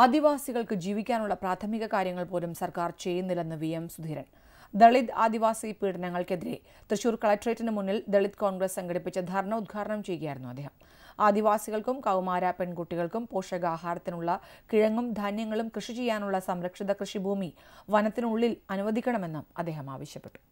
ആദിവാസികൾക്ക് ജീവിക്കാനുള്ള പ്രാഥമിക കാര്യങ്ങൾ പോലും സർക്കാർ ചെയ്യുന്നില്ലെന്ന് വി എം സുധീരൻ ദളിത് ആദിവാസി പീഡനങ്ങൾക്കെതിരെ തൃശൂർ കളക്ടറേറ്റിന് മുന്നിൽ ദളിത് കോൺഗ്രസ് സംഘടിപ്പിച്ച ധർണ ഉദ്ഘാടനം ചെയ്യുകയായിരുന്നു അദ്ദേഹം ആദിവാസികൾക്കും കൗമാര പെൺകുട്ടികൾക്കും പോഷകാഹാരത്തിനുള്ള കിഴങ്ങും ധാന്യങ്ങളും കൃഷി ചെയ്യാനുള്ള സംരക്ഷിത കൃഷിഭൂമി വനത്തിനുള്ളിൽ അനുവദിക്കണമെന്നും അദ്ദേഹം ആവശ്യപ്പെട്ടു